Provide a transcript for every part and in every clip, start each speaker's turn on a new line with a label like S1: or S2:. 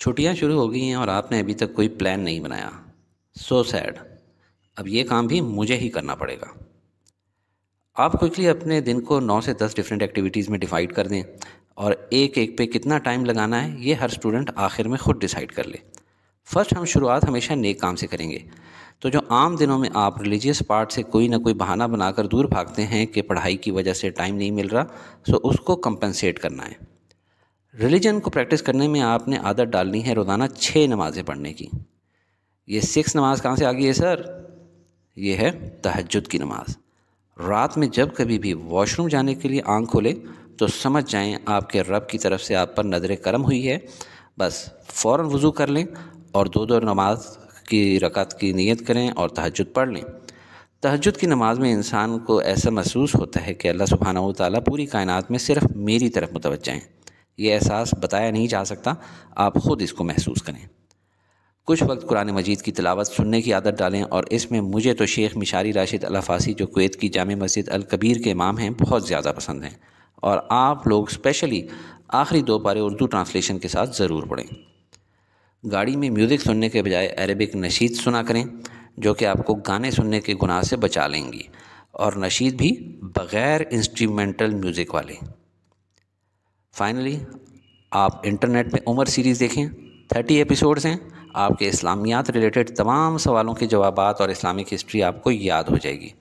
S1: छुट्टियां शुरू हो गई हैं और आपने अभी तक कोई प्लान नहीं बनाया सो so सैड अब ये काम भी मुझे ही करना पड़ेगा आप क्विकली अपने दिन को नौ से दस डिफरेंट एक्टिविटीज़ में डिवाइड कर दें और एक एक पे कितना टाइम लगाना है ये हर स्टूडेंट आखिर में खुद डिसाइड कर ले फर्स्ट हम शुरुआत हमेशा नेक काम से करेंगे तो जो आम दिनों में आप रिलीजियस पार्ट से कोई ना कोई बहाना बनाकर दूर भागते हैं कि पढ़ाई की वजह से टाइम नहीं मिल रहा सो उसको कंपनसेट करना है रिलीजन को प्रैक्टिस करने में आपने आदत डालनी है रोज़ाना छः नमाज़ें पढ़ने की ये सिक्स नमाज़ कहाँ से आ गई है सर ये है तहजद की नमाज़ रात में जब कभी भी वॉशरूम जाने के लिए आँख खोले तो समझ जाएं आपके रब की तरफ से आप पर नज़र करम हुई है बस फ़ौर वज़ू कर लें और दो दो नमाज की रकत की नीयत करें और तहजद पढ़ लें तहजद की नमाज में इंसान को ऐसा महसूस होता है कि अल्लाह सुबहाना ताली पूरी कायनत में सिर्फ़ मेरी तरफ मुतवजह हैं ये एहसास बताया नहीं जा सकता आप ख़ुद इसको महसूस करें कुछ वक्त कुरान मजीद की तलावत सुनने की आदत डालें और इसमें मुझे तो शेख मिशारी राशिद अलाफासी जो कुत की जाम मस्जिद अलकबीर के इमाम हैं बहुत ज़्यादा पसंद हैं और आप लोग स्पेशली आखिरी दो पारे उर्दू ट्रांसलेशन के साथ ज़रूर पढ़ें गाड़ी में म्यूज़िक सुनने के बजाय अरबिक नशीद सुना करें जो कि आपको गाने सुनने के गुनाह से बचा लेंगी और नशीद भी बग़ैर इंस्ट्रूमेंटल म्यूज़िक वाले फाइनली आप इंटरनेट पे उमर सीरीज़ देखें थर्टी एपिसोड्स हैं आपके इस्लामियात रिलेटेड तमाम सवालों के जवाब और इस्लामिक हिस्ट्री आपको याद हो जाएगी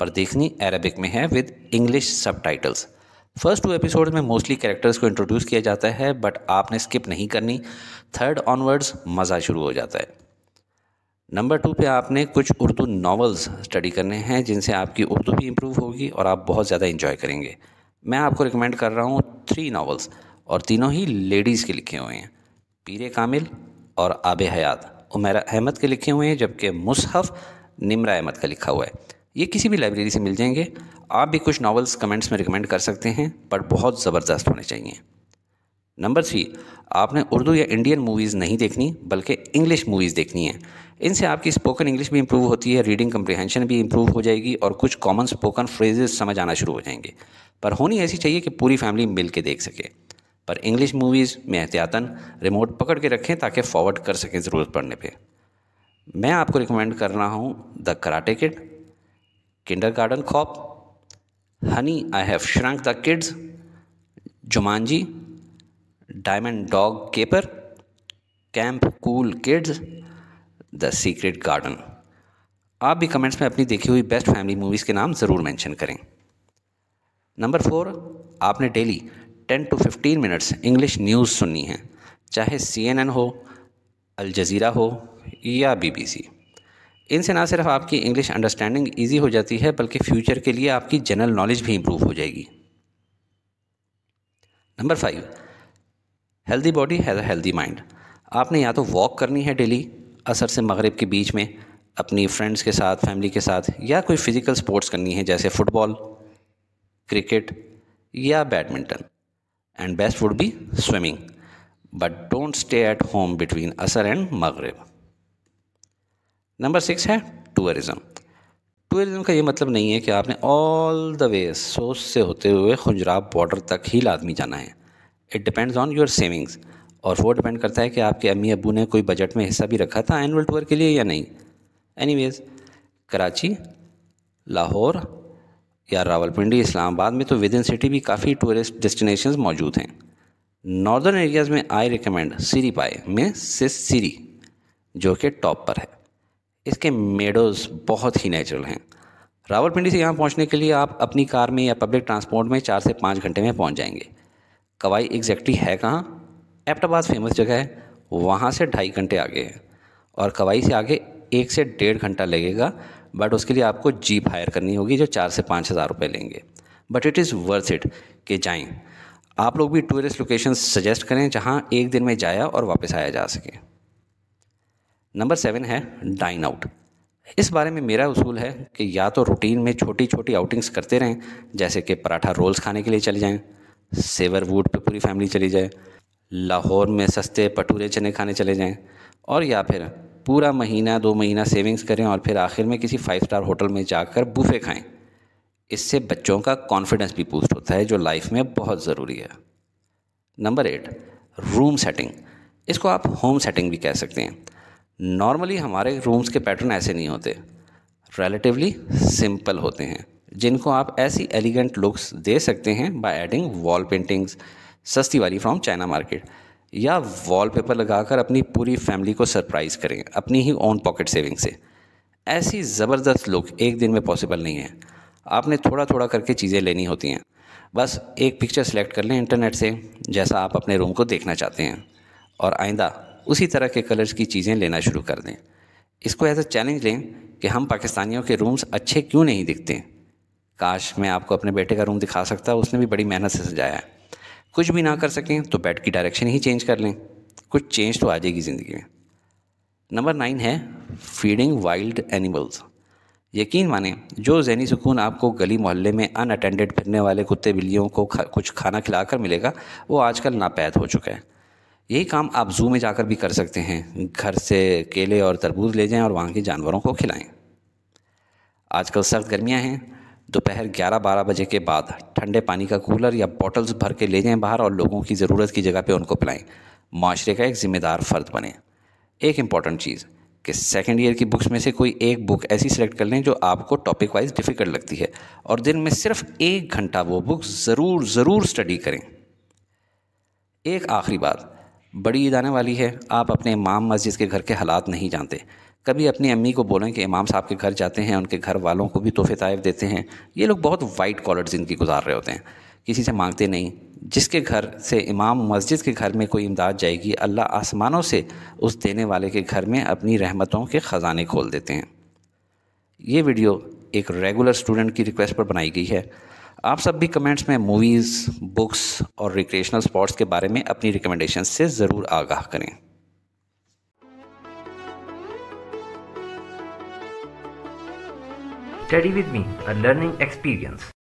S1: पर देखनी अरबिक में है with English subtitles first two episode में मोस्टली कैरेक्टर्स को इंट्रोड्यूस किया जाता है बट आपने स्किप नहीं करनी थर्ड ऑनवर्ड्स मज़ा शुरू हो जाता है नंबर टू पे आपने कुछ उर्दू नावल्स स्टडी करने हैं जिनसे आपकी उर्दू भी इम्प्रूव होगी और आप बहुत ज़्यादा इन्जॉय करेंगे मैं आपको रिकमेंड कर रहा हूँ थ्री नावल्स और तीनों ही लेडीज़ के लिखे हुए हैं पीर कामिल और आब हयात उमर अहमद के लिखे हुए हैं जबकि मुसहफ़ निमरा अहमद का लिखा हुआ है ये किसी भी लाइब्रेरी से मिल जाएंगे आप भी कुछ नावल्स कमेंट्स में रिकमेंड कर सकते हैं पर बहुत ज़बरदस्त होने चाहिए नंबर थ्री आपने उर्दू या इंडियन मूवीज़ नहीं देखनी बल्कि इंग्लिश मूवीज़ देखनी है इनसे आपकी स्पोकन इंग्लिश भी इंप्रूव होती है रीडिंग कम्प्रीहेंशन भी इंप्रूव हो जाएगी और कुछ कॉमन स्पोकन फ्रेजेस समझ आना शुरू हो जाएंगे पर होनी ऐसी चाहिए कि पूरी फैमिली मिल के देख सके पर इंग्लिश मूवीज़ में एहतियातन रिमोट पकड़ के रखें ताकि फॉरवर्ड कर सकें ज़रूरत पड़ने पर मैं आपको रिकमेंड कर रहा हूँ the karate kid kindergarten cop honey I have shrunk the kids Jumanji diamond dog caper camp cool kids the secret garden आप भी कमेंट्स में अपनी देखी हुई बेस्ट फैमिली मूवीज़ के नाम ज़रूर मेंशन करें नंबर फोर आपने daily ten to fifteen minutes English news सुननी है चाहे सीएनएन हो अल जजीरा हो या बीबीसी इनसे ना सिर्फ आपकी इंग्लिश अंडरस्टैंडिंग ईजी हो जाती है बल्कि फ्यूचर के लिए आपकी जनरल नॉलेज भी इम्प्रूव हो जाएगी number five healthy body has healthy mind आपने या तो वॉक करनी है डेली असर से मगरब के बीच में अपनी फ्रेंड्स के साथ फैमिली के साथ या कोई फ़िज़िकल स्पोर्ट्स करनी है जैसे फ़ुटबॉल क्रिकेट या badminton and best would be swimming but don't stay at home between असर एंड मगरब नंबर सिक्स है टूरिज़म टूरिज़म का ये मतलब नहीं है कि आपने ऑल द वे सोच से होते हुए खुजराब बॉर्डर तक ही लादमी जाना है it depends on your savings और वो डिपेंड करता है कि आपके अम्मी अबू ने कोई बजट में हिस्सा भी रखा था एनुअल टूर के लिए या नहीं एनी कराची लाहौर या रावलपिंडी इस्लामाबाद में तो विद इन सिटी भी काफ़ी टूरिस्ट डेस्टिनेशन मौजूद हैं नॉर्दर्न एरियाज़ में आई रिकमेंड सीरी पाए में सिस सीरी जो कि टॉप पर है इसके मेडोज़ बहुत ही नेचुरल हैं रावलपिंडी से यहाँ पहुँचने के लिए आप अपनी कार में या पब्लिक ट्रांसपोर्ट में चार से पाँच घंटे में पहुँच जाएंगे कवाई एग्जैक्टली है कहाँ एपटाबाद फेमस जगह है वहाँ से ढाई घंटे आगे है और कवाई से आगे एक से डेढ़ घंटा लगेगा बट उसके लिए आपको जीप हायर करनी होगी जो चार से पाँच हज़ार रुपये लेंगे but it is worth it कि जाएं आप लोग भी टूरिस्ट लोकेशन सजेस्ट करें जहाँ एक दिन में जाया और वापस आया जा सके नंबर सेवन है डाइन आउट इस बारे में मेरा उसूल है कि या तो रूटीन में छोटी छोटी आउटिंग्स करते रहें जैसे कि पराठा रोल्स खाने के लिए चले जाएं सेवर वूड पे पूरी फैमिली चली जाए लाहौर में सस्ते भटूरे चने खाने चले जाएं और या फिर पूरा महीना दो महीना सेविंग्स करें और फिर आखिर में किसी फाइव स्टार होटल में जाकर बूफे खाएं इससे बच्चों का कॉन्फिडेंस भी बूस्ट होता है जो लाइफ में बहुत ज़रूरी है नंबर एट रूम सेटिंग इसको आप होम सेटिंग भी कह सकते हैं नॉर्मली हमारे रूम्स के पैटर्न ऐसे नहीं होते रिलेटिवली सिंपल होते हैं जिनको आप ऐसी एलिगेंट लुक्स दे सकते हैं बाय एडिंग वॉल पेंटिंग्स सस्ती वाली फ्रॉम चाइना मार्केट या वॉल पेपर लगाकर अपनी पूरी फैमिली को सरप्राइज़ करें अपनी ही ओन पॉकेट सेविंग से ऐसी ज़बरदस्त लुक एक दिन में पॉसिबल नहीं है आपने थोड़ा थोड़ा करके चीज़ें लेनी होती हैं बस एक पिक्चर सेलेक्ट कर लें इंटरनेट से जैसा आप अपने रूम को देखना चाहते हैं और आइंदा उसी तरह के कलर्स की चीज़ें लेना शुरू कर दें इसको ऐसा चैलेंज लें कि हम पाकिस्तानियों के रूम्स अच्छे क्यों नहीं दिखते काश मैं आपको अपने बेटे का रूम दिखा सकता उसने भी बड़ी मेहनत से सजाया है कुछ भी ना कर सकें तो बेड की डायरेक्शन ही चेंज कर लें कुछ चेंज तो आ जाएगी ज़िंदगी में नंबर नाइन है फीडिंग वाइल्ड एनिमल्स यकीन माने जो जहनी सुकून आपको गली मोहल्ले में अन अटेंडेड फिरने वाले कुत्ते बिल्लियों को खा, कुछ खाना खिलाकर मिलेगा वो आजकल नापैद हो चुका है यही काम आप जू में जाकर भी कर सकते हैं घर से केले और तरबूज ले जाएं और वहाँ के जानवरों को खिलाएं आजकल सख्त गर्मियाँ हैं दोपहर 11-12 बजे के बाद ठंडे पानी का कूलर या बॉटल्स भर के ले जाएं बाहर और लोगों की ज़रूरत की जगह पे उनको पिलाएं माशरे का एक ज़िम्मेदार फ़र्द बने एक इम्पॉर्टेंट चीज़ कि सेकेंड ईयर की बुक्स में से कोई एक बुक ऐसी सेलेक्ट कर लें जो आपको टॉपिक वाइज डिफ़िकल्ट लगती है और दिन में सिर्फ एक घंटा वो बुक ज़रूर ज़रूर स्टडी करें एक आखिरी बात बड़ी ईद आने वाली है आप अपने इमाम मस्जिद के घर के हालात नहीं जानते कभी अपनी अम्मी को बोलें कि इमाम साहब के घर जाते हैं उनके घर वालों को भी तोहफे तायब देते हैं ये लोग बहुत वाइट कॉलर ज़िंदगी गुजार रहे होते हैं किसी से मांगते नहीं जिसके घर से इमाम मस्जिद के घर में कोई इमदाद जाएगी अल्लाह आसमानों से उस देने वाले के घर में अपनी रहमतों के ख़जाने खोल देते हैं ये वीडियो एक रेगुलर स्टूडेंट की रिक्वेस्ट पर बनाई गई है आप सब भी कमेंट्स में मूवीज़ बुक्स और रिक्रिएशनल स्पॉट्स के बारे में अपनी रिकमेंडेशन से ज़रूर आगाह करें Study with me, a learning experience.